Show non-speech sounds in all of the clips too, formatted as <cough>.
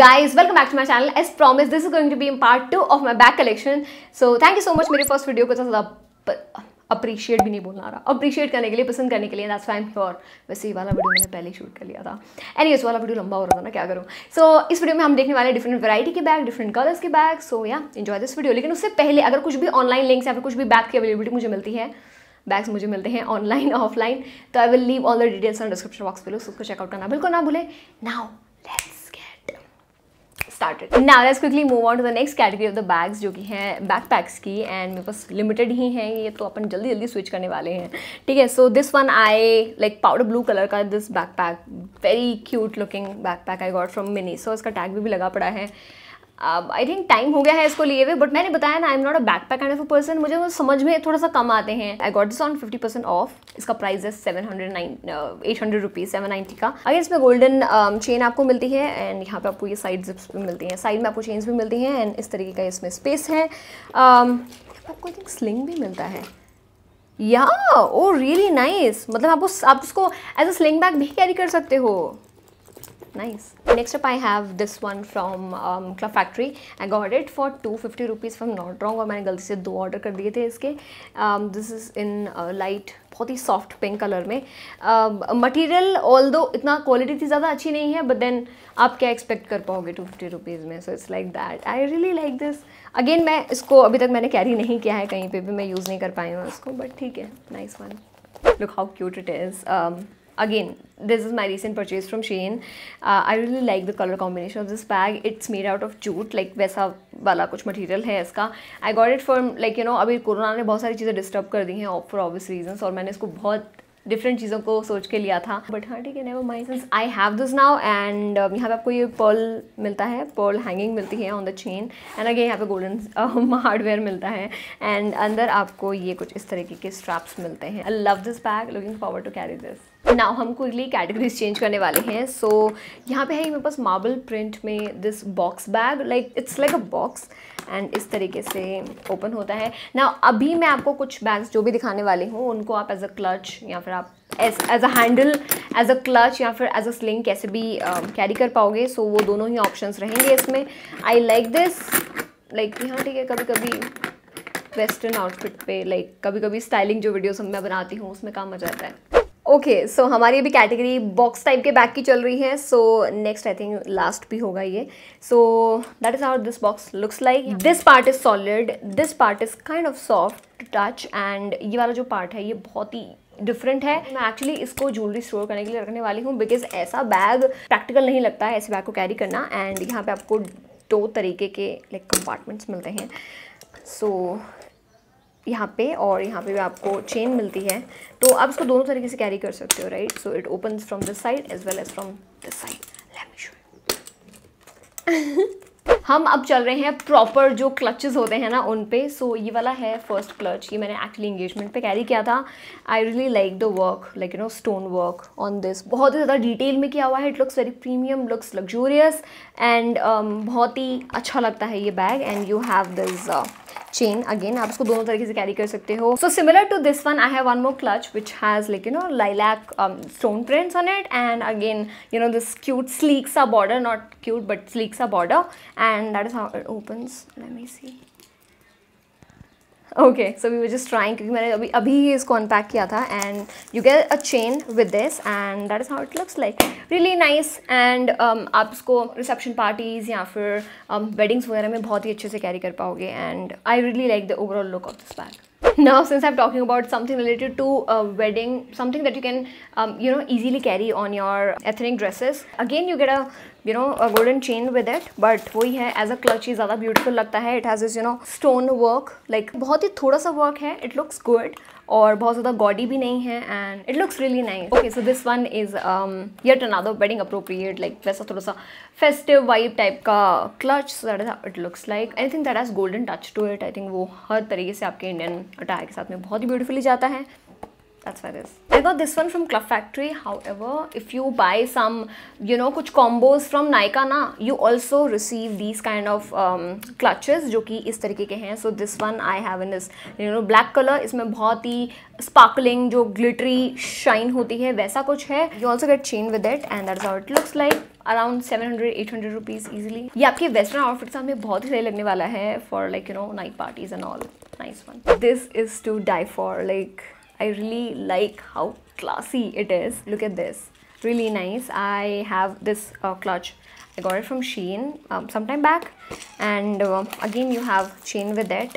Guys welcome back to my channel as promise this is going to be part two of my bag collection so thank you so much मेरे first video को तो ज़्यादा appreciate भी नहीं बोलना रहा appreciate करने के लिए पसंद करने के लिए दैट्स फाइन फॉर वैसे ये वाला वीडियो मैंने पहले ही शूट कर लिया था एनी इस वाला वीडियो लंबा हो रहा था ना क्या करूँ सो so, इस वीडियो में हम देखने वाले डिफरेंट वैरायटी के बैग डिफरेंट कलर्स के bag so yeah enjoy this video लेकिन उससे पहले अगर कुछ भी ऑनलाइन लिंक्स या फिर कुछ भी बैग की अवेलेबिलिटी मुझे मिलती है बैग्स मुझे मिलते हैं ऑनलाइन ऑफलाइन <laughs> तो I will leave all the details on description box पे लो उसको चेकआउट करना बिल्कुल ना भूले now let's started. Now let's quickly move on to the next category of the bags जो कि हैं backpacks की and मेरे पास limited ही हैं ये तो अपन जल्दी जल्दी switch करने वाले हैं ठीक है so this one I like powder blue color का this backpack very cute looking backpack I got from Mini so इसका tag भी, भी लगा पड़ा है आई थिंक टाइम हो गया है इसको लिए हुए बट मैंने बताया ना I am not a backpack and of person मुझे वो समझ में थोड़ा सा कम आते हैं I got this on fifty percent off इसका प्राइस है seven hundred nine eight hundred rupees seven ninety का अगर इसमें गोल्डन चेन um, आपको मिलती है एंड यहाँ पे आपको ये साइड जिप्स भी मिलती हैं साइड में आपको चेन्स भी मिलती हैं एंड इस तरीके का इसमें स्पेस है um, आपको आई थिंक स्लिंग भी मिलता है या ओ रियली नाइस मतलब आपको आप उसको एज अ स्लिंग बैग भी कैरी कर सकते हो nice next up i have this one from um, club factory i got it for 250 rupees from not wrong और मैंने गलती से दो ऑर्डर कर दिए थे इसके दिस इज़ इन लाइट बहुत ही सॉफ्ट पिंक कलर में मटेरियल ऑल दो इतना क्वालिटी थी ज़्यादा अच्छी नहीं है बट देन आप क्या एक्सपेक्ट कर पाओगे टू फिफ्टी रुपीज़ में so it's like that I really like this again मैं इसको अभी तक मैंने कैरी नहीं किया है कहीं पे भी मैं यूज़ नहीं कर पाई हूँ इसको बट ठीक है nice one look how cute it is again this is my recent purchase from Shein I really like the colour combination of this bag it's made out of jute like वैसा वाला कुछ material है इसका I got it for like you know अभी corona ने बहुत सारी चीज़ें डिस्टर्ब कर दी हैं फॉर ऑब्वियस रीजन्स और मैंने इसको बहुत डिफरेंट चीज़ों को सोच के लिया था बट हाँ ठीक है never mind since I have this now and यहाँ पे आपको ये पर्ल मिलता है पर्ल हैंगिंग मिलती है on the chain and again यहाँ पे गोल्डन हार्डवेयर um, <laughs> मिलता है एंड अंदर आपको ये कुछ इस तरीके के स्ट्रैप्स मिलते हैं I love this bag looking forward to carry this now हम क्विकली कैटेगरीज चेंज करने वाले हैं सो so, यहाँ पे है मेरे पास मार्बल प्रिंट में this box bag like it's like a box and इस तरीके से ओपन होता है ना अभी मैं आपको कुछ बैग्स जो भी दिखाने वाली हूँ उनको आप एज अ क्लच या फिर फिर आप as a handle as a clutch या फिर एज अ स्लिंग कैसे भी कैरी um, uh, कर पाओगे सो so, वो दोनों ही ऑप्शंस रहेंगे इसमें आई लाइक दिस लाइक हाँ ठीक है कभी कभी वेस्टर्न आउटफिट पे लाइक like, कभी कभी स्टाइलिंग जो वीडियोस हम मैं बनाती हूँ उसमें काम आ जाता है ओके okay, सो so हमारी अभी कैटेगरी बॉक्स टाइप के बैग की चल रही है so next I think last भी होगा ये so that is our this box looks like this part is solid this part is kind of soft touch and ये वाला जो पार्ट है ये बहुत ही डिफरेंट है मैं एक्चुअली इसको ज्वेलरी स्टोर करने के लिए रखने वाली हूँ बिकॉज ऐसा बैग प्रैक्टिकल नहीं लगता है ऐसे बैग को कैरी करना एंड यहाँ पे आपको दो तरीके के लाइक कंपार्टमेंट्स मिलते हैं सो so, यहाँ पे और यहाँ पे भी आपको चेन मिलती है तो आप इसको दोनों तरीके से कैरी कर सकते हो right so it open from this side as well as from this side हम अब चल रहे हैं प्रॉपर जो क्लचेस होते हैं ना उन पे सो so, ये वाला है फर्स्ट क्लच ये मैंने एक्चुअली इंगेजमेंट पे कैरी किया था I really like the work like you know stone work on this बहुत ही ज़्यादा डिटेल में किया हुआ है it looks very premium looks luxurious and बहुत ही अच्छा लगता है ये bag and you have this chain again आप उसको दोनों तरीके से कैरी कर सकते हो so similar to this one I have one more clutch which has like you know lilac stone prints on it and again you know this cute स्लीक्स आ border not cute but sleek sa border and that is how it opens let me see okay so we were just trying क्योंकि मैंने अभी अभी ही इसको unpack किया था and you get a chain with this and that is how it looks like really nice and आप इसको रिसेप्शन पार्टीज़ या फिर वेडिंग्स um, वगैरह में बहुत ही अच्छे से कैरी कर पाओगे and I really like the overall look of this bag now since i'm talking about something related to a wedding something that you can um, you know easily carry on your ethnic dresses again you get a you know a golden chain with it but वही है as a clutch ही ज़्यादा beautiful लगता है it has this you know stone work like बहुत ही थोड़ा सा work है it looks good और बहुत ज़्यादा गॉडी भी नहीं है and it looks really nice okay so this one is yet another wedding appropriate like वैसा थोड़ा सा फेस्टिव वाइब टाइप का clutch it looks like I think that has golden touch to it I think वो हर तरीके से आपके Indian attire के साथ में बहुत ही ब्यूटीफुली जाता है that's what it is. I got this one from Club Factory. However, if you buy some, you know, कुछ combos from Nykaa ना, you also receive these kind of um, clutches जो कि इस तरीके के हैं. So this one I have in this, you know, black color. इसमें बहुत ही sparkling जो glittery shine होती है वैसा कुछ है. You also get chain with it and that's how it looks like. Around 700, 800 eight hundred ये आपके वेस्टर्न आउटफिट हमें बहुत ही सही लगने वाला है for like you know night parties and all nice one this is to die for like I really like how classy it is. Look at this. Really nice. I have this uh, clutch. I got it from Shein um, sometime back. And uh, again, you have chain with it.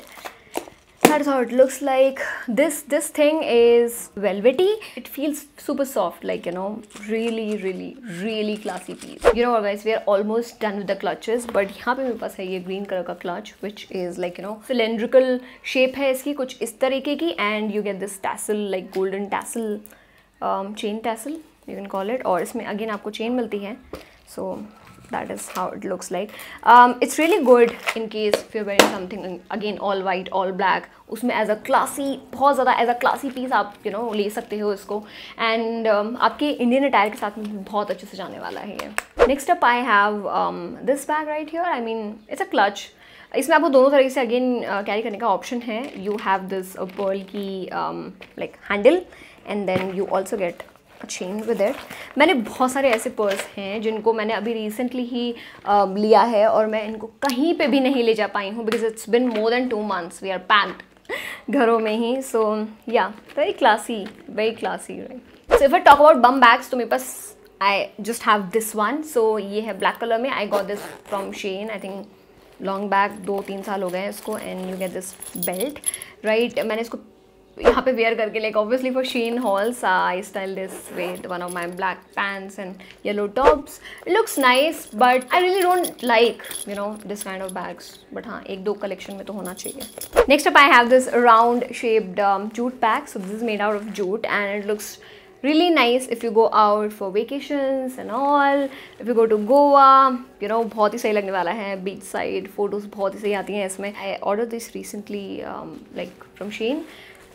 that's how it looks like this this thing is velvety it feels super soft like you know really really really classy piece you know guys we are almost done with the clutches but yahan pe mere paas hai ye green color ka clutch which is like you know cylindrical shape hai iski kuch is tarike ki and you get this tassel like golden tassel um chain tassel you can call it or isme again aapko chain milti hai so, that is how it looks like um, it's really good in case if you're wearing something again all white all black usme as a classy bahut zyada as a classy piece aap you know know, ले सकते हो इसको and um, आपके Indian attire के साथ में बहुत अच्छे से जाने वाला है next up i have um this bag right here i mean it's a clutch इसमें आपको दोनों तरीके से अगेन कैरी करने का ऑप्शन है यू हैव दिस पर्ल की like handle and then you also get chain with it मैंने बहुत सारे ऐसे पर्स हैं जिनको मैंने अभी रिसेंटली ही uh, लिया है और मैं इनको कहीं पे भी नहीं ले जा पाई हूँ because it's been more than two months we are pent घरों में ही so yeah very classy very classy right so if I talk about bum bags तो मेरे पास I just have this one so ये है ब्लैक कलर में I got this from Shein I think long back दो तीन साल हो गए हैं इसको and you get this belt right मैंने इसको यहाँ पे वेयर करके like obviously for Shein hauls I style this wait one of my black pants and yellow tops looks nice but I really don't like you know this kind of bags but हाँ एक दो collection में तो होना चाहिए next up I have this round shaped jute pack so this is made out of jute and it looks really nice if you go out for vacations and all if you go to goa you know बहुत ही सही लगने वाला है beach side photos बहुत ही सही आती हैं इसमें I order this recently like from Shein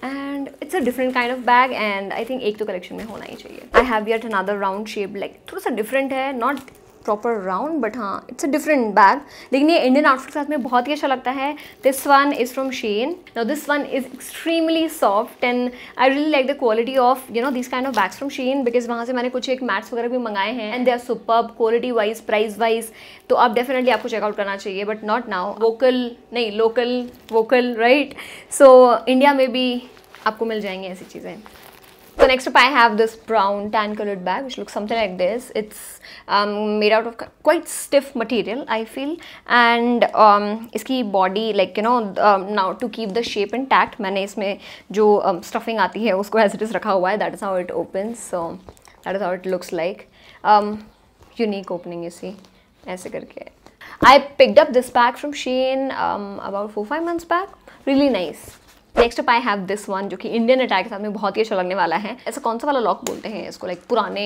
and it's a different kind of bag and I think एक तो कलेक्शन में होना ही चाहिए I have yet another round shape like थोड़ा सा डिफरेंट है नॉट प्रॉपर राउंड बट हाँ इट्स अ डिफरेंट बैग लेकिन ये इंडियन आउटफिट के साथ में बहुत ही अच्छा लगता है this one is from Shein now this one is extremely soft and I really like the quality of you know this kind of bags from Shein because वहाँ से मैंने कुछ एक मैट्स वगैरह भी मंगाए हैं and they are super quality wise price wise तो आप डेफिनेटली आपको चेकआउट करना चाहिए बट नॉट नाउ वोकल नहीं local vocal right so India में भी आपको मिल जाएंगे ऐसी चीज़ें So next up I have this brown tan colored bag which looks something like this. It's um, made out of quite stiff material I feel and um, its body like you know um, now to keep the shape intact I have kept the stuffing आती है उसको as it is रखा हुआ है that is how it opens so that is how it looks like um, unique opening you see ऐसे करके I picked up this bag from Shein um, about 4-5 months back really nice next up I have this one जो कि Indian attack के साथ में बहुत ही अच्छा लगने वाला है ऐसा कौन सा वाला लॉक बोलते हैं इसको लाइक पुराने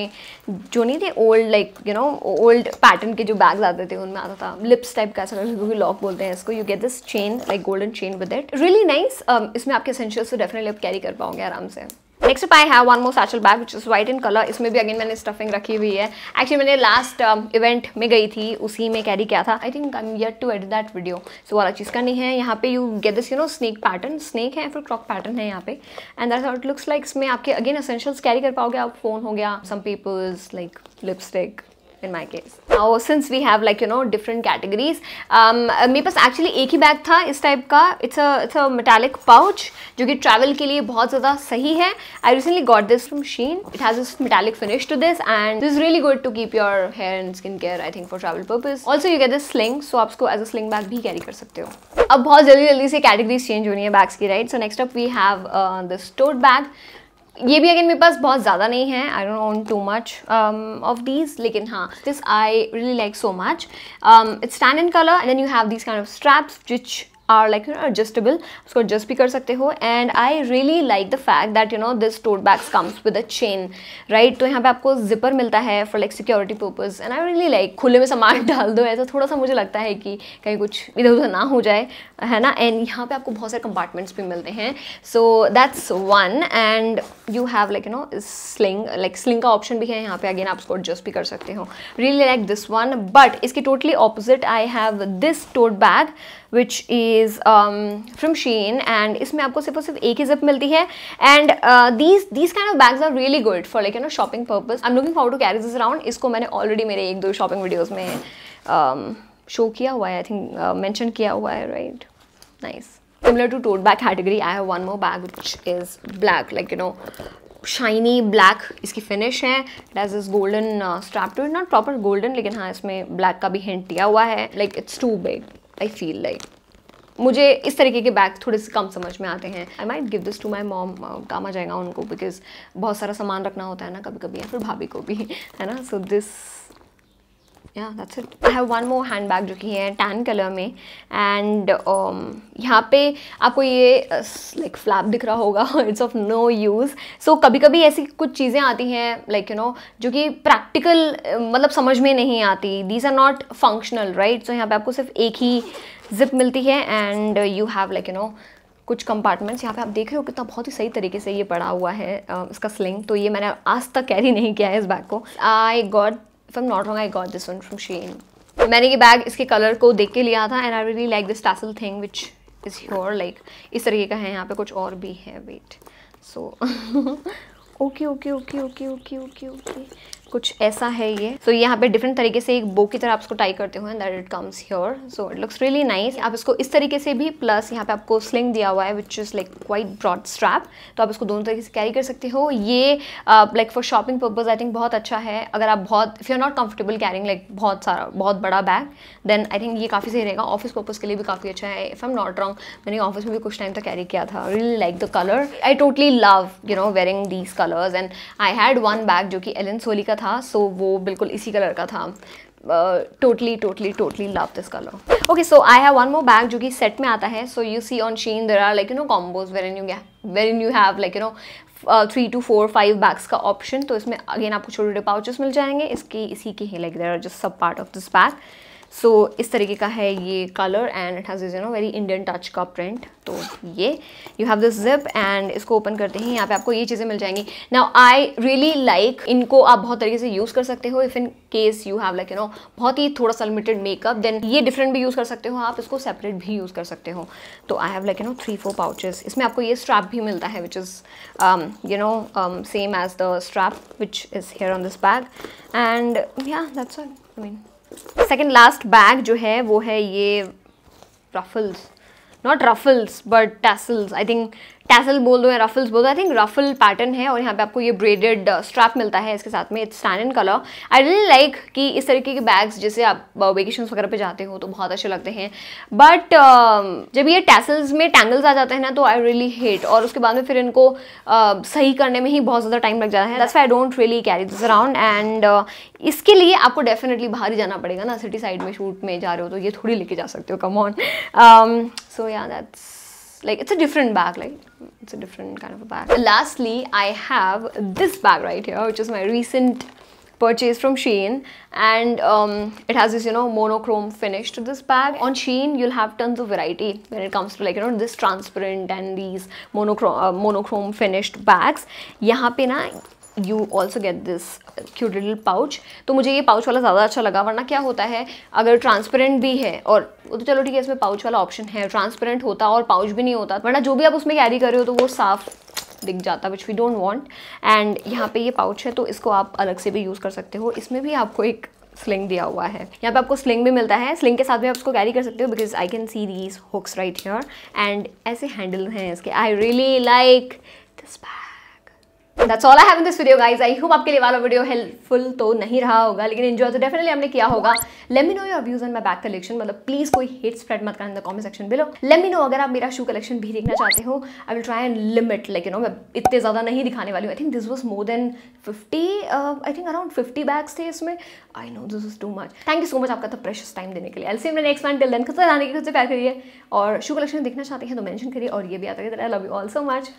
जो नहीं थे old like you know old pattern के जो बैग्स आते थे उनमें आता था लिप्स टाइप का ऐसा क्योंकि लॉक बोलते हैं इसको you get this chain like golden chain with it really nice इसमें आपके एसेंशियल्स तो डेफिनेटली आप कैरी कर पाओगे आराम से नेक्स्ट पाई I have one more satchel bag which is white in colour इसमें भी अगेन मैंने स्टफिंग रखी हुई है एक्चुअली मैंने लास्ट इवेंट um, में गई थी उसी में कैरी किया था I think I am yet to add that video so वाला चीज़ का नहीं है यहाँ पे you get this you know snake pattern snake है फिर क्रॉक पैटर्न है यहाँ पे and that out looks like इसमें आपके अगेन असेंशियल्स कैरी कर पाओगे आप फोन हो गया some peoples like lipstick in my case now since we have like you know different categories um, मेरे पास actually एक ही बैग था इस टाइप का it's a it's a metallic pouch जो कि travel के लिए बहुत ज़्यादा सही है I recently got this from Sheen it has this metallic finish to this and this is really good to keep your hair and skin care I think for travel purpose also you get this sling so आप इसको as a sling bag भी carry कर सकते हो अब बहुत जल्दी जल्दी से categories change हो रही है bags की right so next up we have uh, this tote bag ये भी अगेन मेरे पास बहुत ज़्यादा नहीं है I don't own too much of these लेकिन हाँ this I really like so much it's stand in colour and then you have this kind of straps which are like you know adjustable उसको adjust भी कर सकते हो and I really like the fact that you know this tote bags comes with a chain right तो यहाँ पे आपको zipper मिलता है for like security purpose and I really like खुले में सामान <laughs> डाल दो ऐसा थोड़ा सा मुझे लगता है कि कहीं कुछ इधर उधर ना हो जाए है ना एंड यहाँ पे आपको बहुत सारे कंपार्टमेंट्स भी मिलते हैं so that's one and you have like you know sling like sling का ऑप्शन भी है यहाँ पे अगेन आप उसको एडजस्ट भी कर सकते हो really like this one but इसके totally opposite I have this tote bag which is from Shein and इसमें आपको सिर्फ और सिर्फ एक ही जिप मिलती है and these these kind of bags are really good for like you know shopping purpose I am looking for to carry around इसको मैंने ऑलरेडी मेरे एक दो शॉपिंग वीडियोज़ में शो um, किया हुआ है आई थिंक मैंशन किया हुआ है right nice similar to tote bag category I have one more bag which is black like you know shiny black इसकी फिनिश है it has is golden strap to it not proper golden लेकिन हाँ इसमें black का भी hint दिया हुआ है like it's too big I feel like मुझे इस तरीके के बैग थोड़े से कम समझ में आते हैं I might give this to my mom काम आ जाएगा उनको बिकॉज बहुत सारा सामान रखना होता है ना कभी कभी या फिर भाभी को भी है ना सो दिस या that's it I have one more hand bag जो कि है टैन कलर में एंड um, यहाँ पे आपको ये लाइक uh, फ्लैप दिख रहा होगा it's of no use so कभी कभी ऐसी कुछ चीज़ें आती हैं लाइक यू नो जो कि प्रैक्टिकल uh, मतलब समझ में नहीं आती these are not functional right so यहाँ पे आपको सिर्फ एक ही जिप मिलती है and you have like you know कुछ कंपार्टमेंट्स यहाँ पे आप देख रहे हो कितना बहुत ही सही तरीके से ये पड़ा हुआ है uh, इसका स्लिंग तो ये मैंने आज तक कैरी नहीं किया है इस बैग को I got if am not wrong I got this one from Shein मैंने ये बैग इसके कलर को देख के लिया था and I really like this tassel thing which is your like इस तरीके का है यहाँ पे कुछ और भी है wait so okay okay okay okay okay okay okay कुछ ऐसा है ये सो so, यहाँ पे डिफरेंट तरीके से एक बो की तरह आप इसको टाई करते हुए that it comes here so it looks really nice आप इसको इस तरीके से भी प्लस यहाँ पे आपको स्लिंग दिया हुआ है which is like quite broad strap तो आप इसको दोनों तरीके से कैरी कर सकते हो ये like for shopping purpose I think बहुत अच्छा है अगर आप बहुत if you are not comfortable carrying like बहुत सारा बहुत बड़ा बैग देन आई थिंक ये काफ़ी सही रहेगा ऑफिस पर्पज़ के लिए भी काफ़ी अच्छा है इफ़ एम नॉट रॉन्ग मैंने ऑफिस में भी कुछ टाइम तक कैरी किया था really like the colour I totally love you know wearing these colours and I had one bag जो कि एलन सोली का था था सो so वो बिल्कुल इसी कलर का था totally totally totally love this colour okay so I have one more bag जो कि सेट में आता है so you see on Shein there are like you know combos where and you where and you have like you know three two four five bags का option तो इसमें again आपको छोटे छोटे पाउचेस मिल जाएंगे इसकी इसी के ही like there are just sub part of this bag so so, इस तरीके का है ये colour and it has you know very Indian touch का प्रिंट तो ये you have this zip and इसको ओपन करते हैं यहाँ पे आपको ये चीज़ें मिल जाएंगी नाउ आई रियली लाइक इनको आप बहुत तरीके से यूज़ कर सकते हो if in case you have like you know बहुत ही थोड़ा सा लिमिटेड मेकअप देन ये डिफरेंट भी यूज़ कर सकते हो आप इसको सेपरेट भी यूज़ कर सकते हो तो I have like you know three four pouches इसमें आपको ये स्ट्रैप भी मिलता है which is you know same as the strap which is here on this bag and या that's I mean second last bag जो है वो है ये ruffles not ruffles but tassels I think tassel बोल दो या रफल्स बोल दो आई थिंक रफल पैटर्न है और यहाँ पे आपको ये ब्रेडेड स्ट्रैप uh, मिलता है इसके साथ में it's tan in colour I really like कि इस तरीके के बैग्स जैसे आप वेकेशन uh, वगैरह पे जाते हो तो बहुत अच्छे लगते हैं बट uh, um, जब ये टैसल्स में टैंगल्स आ जाते हैं ना तो आई रियली हेट और उसके बाद में फिर इनको uh, सही करने में ही बहुत ज़्यादा टाइम लग जाता है दस I don't really carry this around and इसके लिए आपको डेफिनेटली बाहर ही जाना पड़ेगा ना सिटी साइड में शूट में जा रहे हो तो ये थोड़ी लेके जा सकते हो come on So yeah, that's like, it's a different bag, like it's a different kind of a bag. And lastly, I have this bag right here, which is my recent purchase from Shein and um, it has this you know monochrome finish to this bag. On Shein you'll have tons of variety when it comes to like you know this transparent and these monochrome uh, monochrome finished bags. यहाँ पे ना you also get this cute little pouch तो मुझे ये pouch वाला ज़्यादा अच्छा लगा वरना क्या होता है अगर ट्रांसपेरेंट भी है और तो चलो ठीक है इसमें पाउच वाला ऑप्शन है ट्रांसपेरेंट होता और पाउच भी नहीं होता वरना जो भी आप उसमें कैरी कर रहे हो तो वो साफ़ दिख जाता which we don't want and यहाँ पे ये पाउच है तो इसको आप अलग से भी यूज़ कर सकते हो इसमें भी आपको एक स्लिंग दिया हुआ है यहाँ पे आपको स्लिंग भी मिलता है स्लिंग के साथ भी आप उसको कैरी कर सकते हो because I can see these hooks right here and ऐसे हैंडल हैं इसके I really like this bag that's all I have in this video guys I hope आपके लिए वाला वीडियो हेल्पफुल तो नहीं रहा होगा लेकिन एंजॉय तो डेफिनेटली हमने किया होगा let me know your views on my bag collection मतलब प्लीज कोई हेट स्प्रेड मत करना in the comment section below let me know अगर आप मेरा शू कलेक्शन भी देखना चाहते हो I will try and limit like you know मैं इतने ज़्यादा नहीं दिखाने वाली हूँ I think this was more than fifty I think around fifty bags थे इसमें I know this is to much thank you so much आपका तो प्रेशस टाइम देने के लिए एलसी मैंने नेक्स्ट वन टिल देन खुद से जाने की खुद से प्यार करिए और शू कलेक्शन देखना चाहते हैं तो मैंशन करिए और ये भी आता है I love you all so much